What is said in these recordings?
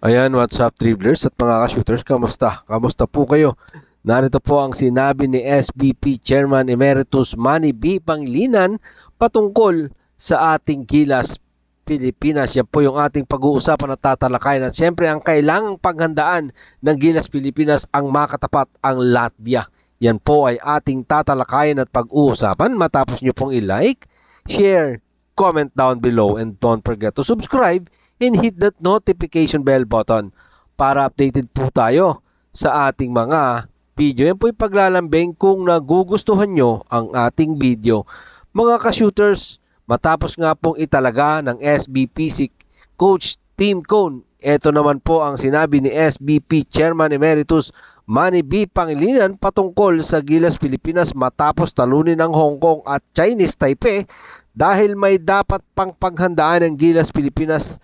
Ayan, what's up dribblers at mga ka-shooters, kamusta? Kamusta po kayo? Narito po ang sinabi ni SBP Chairman Emeritus Manny B. Pangilinan patungkol sa ating Gilas Pilipinas. Yan po yung ating pag-uusapan at tatalakayan. At syempre, ang kailangang paghandaan ng Gilas Pilipinas ang makatapat ang Latvia. Yan po ay ating tatalakayan at pag-uusapan. Matapos nyo pong i-like, share, comment down below, and don't forget to subscribe and hit that notification bell button para updated po tayo sa ating mga video. Yan po yung paglalambing kung nagugustuhan nyo ang ating video. Mga ka-shooters, matapos nga pong italaga ng SBPC Coach Team Cone, ito naman po ang sinabi ni SBP Chairman Emeritus Manny B. Pangilinan patungkol sa Gilas Pilipinas matapos talunin ng Hong Kong at Chinese Taipei dahil may dapat pang paghandaan ng Gilas Pilipinas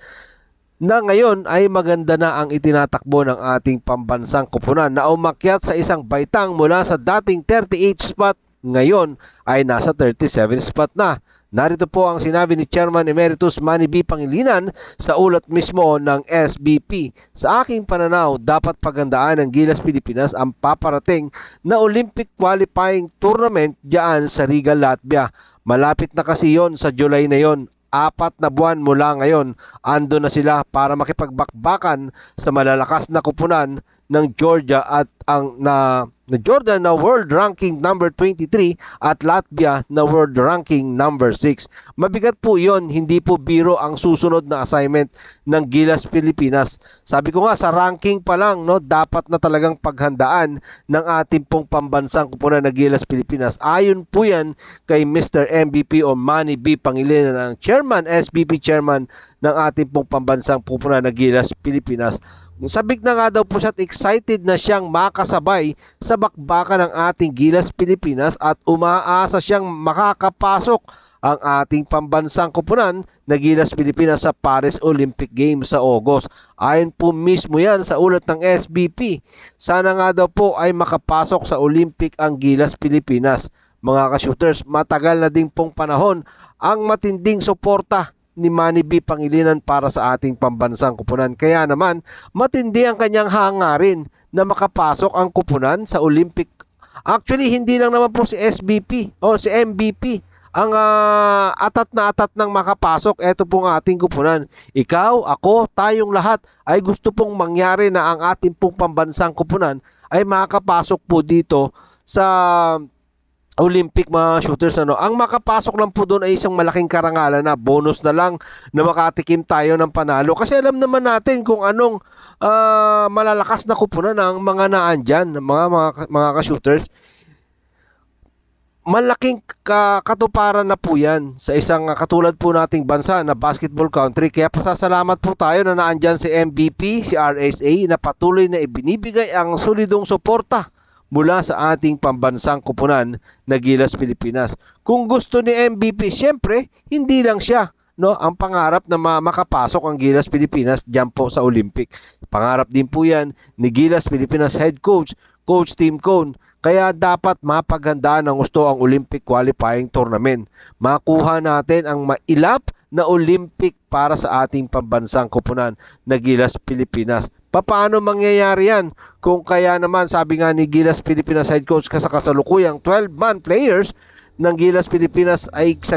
na ngayon ay maganda na ang itinatakbo ng ating pambansang kupunan na umakyat sa isang baitang mula sa dating 38 spot ngayon ay nasa 37 spot na. Narito po ang sinabi ni Chairman Emeritus Manny B. Pangilinan sa ulat mismo ng SBP. Sa aking pananaw, dapat pagandaan ng Gilas Pilipinas ang paparating na Olympic qualifying tournament diyan sa Riga, Latvia. Malapit na kasi yon sa July na yon apat na buwan mula ngayon, ando na sila para makipagbakbakan sa malalakas na kupunan ng Georgia at ang na, na Jordan na world ranking number 23 at Latvia na world ranking number 6. Mabigat po 'yon, hindi po biro ang susunod na assignment ng Gilas Pilipinas. Sabi ko nga sa ranking pa lang no, dapat na talagang paghandaan ng ating pong pambansang kupunan ng Gilas Pilipinas. Ayun po 'yan kay Mr. MVP o Manny B Pangilinan ang chairman, SBP chairman ng ating pong pambansang kupunan ng Gilas Pilipinas. Sabik na nga daw po siya at excited na siyang makasabay sa bakbakan ng ating Gilas Pilipinas at umaasa siyang makakapasok ang ating pambansang kupunan na Gilas Pilipinas sa Paris Olympic Games sa August. Ayon po mismo yan sa ulat ng SBP. Sana nga daw po ay makapasok sa Olympic ang Gilas Pilipinas. Mga ka-shooters, matagal na ding pong panahon ang matinding suporta ni Manny B. Pangilinan para sa ating pambansang kupunan. Kaya naman, matindi ang kanyang hangarin na makapasok ang kupunan sa Olympic. Actually, hindi lang naman po si SBP o si MVP ang uh, atat na atat ng makapasok. Ito pong ating kupunan. Ikaw, ako, tayong lahat ay gusto pong mangyari na ang ating pong pambansang kupunan ay makapasok po dito sa Olympic mga shooters ano. Ang makapasok lang po doon ay isang malaking karangalan na bonus na lang na makatikim tayo ng panalo kasi alam naman natin kung anong uh, malalakas na kupunan ng mga naandiyan, diyan, mga mga mga ka-shooters. Malaking ka katuparan na po yan sa isang ah, katulad po nating bansa na basketball country. Kaya pasasalamat po tayo na naandiyan si MVP, si RSA na patuloy na ibinibigay ang solidong suporta mula sa ating pambansang kupunan na Gilas Pilipinas. Kung gusto ni MVP, siyempre, hindi lang siya no ang pangarap na makapasok ang Gilas Pilipinas diyan po sa Olympic. Pangarap din po 'yan ni Gilas Pilipinas head coach, Coach Tim Cone. Kaya dapat mapaghandaan ng gusto ang Olympic qualifying tournament. Makuha natin ang mailap na Olympic para sa ating pambansang kupunan na Gilas Pilipinas. Paano mangyayari yan? Kung kaya naman, sabi nga ni Gilas Pilipinas head coach ka sa kasalukuyang 12-man players ng Gilas Pilipinas ay sa,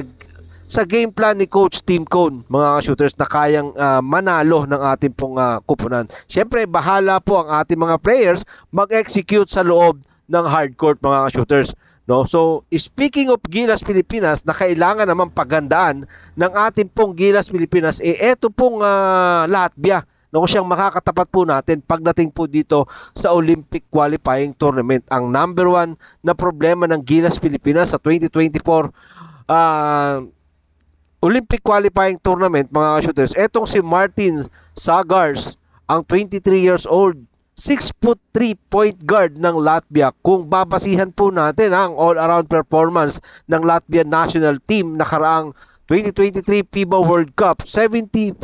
sa game plan ni Coach Team Cone, mga shooters na kayang uh, manalo ng ating pong uh, ah, kupunan. Siyempre, bahala po ang ating mga players mag-execute sa loob ng hardcourt mga shooters. No? So, speaking of Gilas Pilipinas na kailangan naman pagandaan ng ating pong Gilas Pilipinas, eh eto pong uh, ah, Latvia Naku siyang makakatapat po natin pagdating po dito sa Olympic qualifying tournament. Ang number one na problema ng Gilas Pilipinas sa 2024 uh, ah, Olympic qualifying tournament mga shooters. Etong si Martin Sagars, ang 23 years old 6 foot 3 point guard ng Latvia. Kung babasihan po natin ang all-around performance ng Latvian national team nakaraang 2023 FIBA World Cup, 70%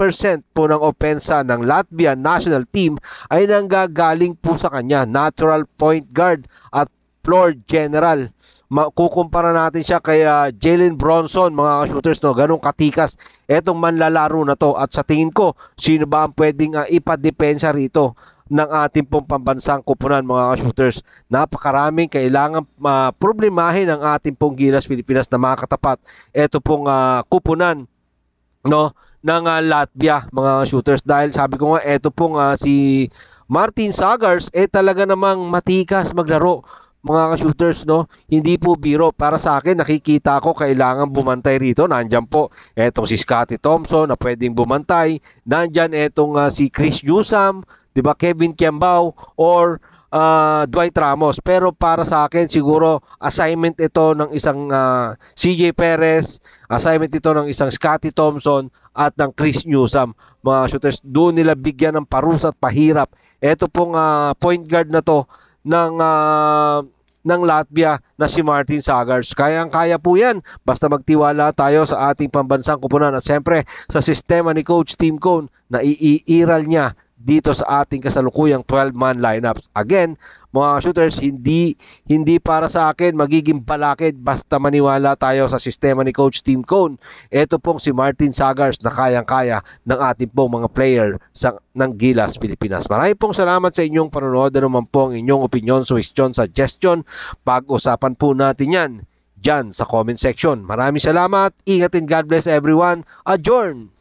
po ng opensa ng Latvia national team ay nanggagaling po sa kanya, natural point guard at floor general. Makukumpara natin siya kay uh, Jalen Bronson, mga shooters, no? ganong katikas. Etong manlalaro na to at sa tingin ko, sino ba ang pwedeng uh, ah, ipadepensa rito? ng ating pong pambansang kupunan mga shooters Napakaraming kailangan uh, problemahin ang ating pong Gilas Pilipinas na mga katapat. Ito pong uh, ah, kupunan no ng uh, Latvia mga shooters dahil sabi ko nga ito pong uh, si Martin Sagars eh talaga namang matikas maglaro mga shooters no hindi po biro para sa akin nakikita ko kailangan bumantay rito nandiyan po etong si Scotty Thompson na pwedeng bumantay nandiyan etong uh, si Chris Jusam 'di ba? Kevin Kiambao or uh, Dwight Ramos. Pero para sa akin siguro assignment ito ng isang uh, ah, CJ Perez, assignment ito ng isang Scotty Thompson at ng Chris Newsom. Mga shooters doon nila bigyan ng parusa at pahirap. Ito pong uh, point guard na to ng uh, ng Latvia na si Martin Sagars. Kayang-kaya po yan. Basta magtiwala tayo sa ating pambansang kupunan. At siyempre, sa sistema ni Coach Tim Cone, na naiiral niya dito sa ating kasalukuyang 12-man lineups. Again, mga shooters, hindi hindi para sa akin magiging balakid basta maniwala tayo sa sistema ni Coach Team Cone. Ito pong si Martin Sagars na kayang-kaya ng ating pong mga player sa, ng Gilas Pilipinas. Maraming pong salamat sa inyong panonood na ano naman po ang inyong opinion, suggestion, suggestion. Pag-usapan po natin yan dyan sa comment section. Maraming salamat. Ingat and God bless everyone. Adjourn!